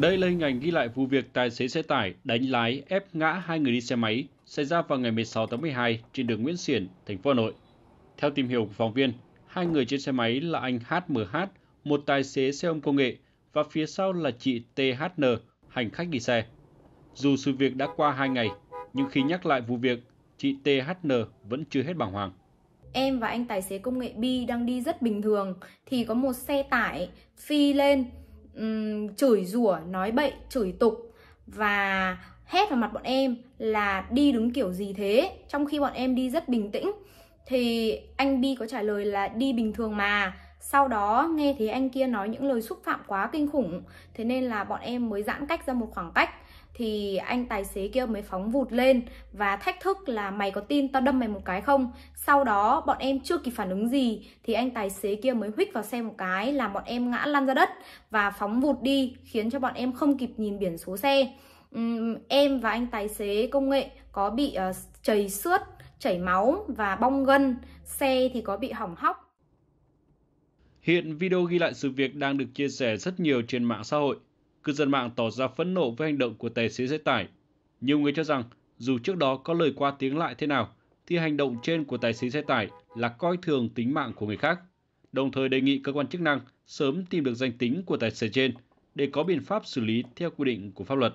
Đây là hình ảnh ghi lại vụ việc tài xế xe tải đánh lái ép ngã hai người đi xe máy xảy ra vào ngày 16 tháng 12 trên đường Nguyễn Xiển, thành phố Hà Nội. Theo tìm hiểu của phóng viên, hai người trên xe máy là anh HMH, một tài xế xe ôm công nghệ và phía sau là chị THN, hành khách đi xe. Dù sự việc đã qua 2 ngày, nhưng khi nhắc lại vụ việc, chị THN vẫn chưa hết bàng hoàng em và anh tài xế công nghệ bi đang đi rất bình thường thì có một xe tải phi lên um, chửi rủa nói bậy chửi tục và hét vào mặt bọn em là đi đứng kiểu gì thế trong khi bọn em đi rất bình tĩnh thì anh bi có trả lời là đi bình thường mà sau đó nghe thấy anh kia nói những lời xúc phạm quá kinh khủng thế nên là bọn em mới giãn cách ra một khoảng cách thì anh tài xế kia mới phóng vụt lên và thách thức là mày có tin tao đâm mày một cái không sau đó bọn em chưa kịp phản ứng gì thì anh tài xế kia mới huých vào xe một cái làm bọn em ngã lăn ra đất và phóng vụt đi khiến cho bọn em không kịp nhìn biển số xe uhm, em và anh tài xế công nghệ có bị uh, chảy xước chảy máu và bong gân xe thì có bị hỏng hóc Hiện video ghi lại sự việc đang được chia sẻ rất nhiều trên mạng xã hội. Cư dân mạng tỏ ra phẫn nộ với hành động của tài xế xe tải. Nhiều người cho rằng, dù trước đó có lời qua tiếng lại thế nào, thì hành động trên của tài xế xe tải là coi thường tính mạng của người khác. Đồng thời đề nghị cơ quan chức năng sớm tìm được danh tính của tài xế trên để có biện pháp xử lý theo quy định của pháp luật.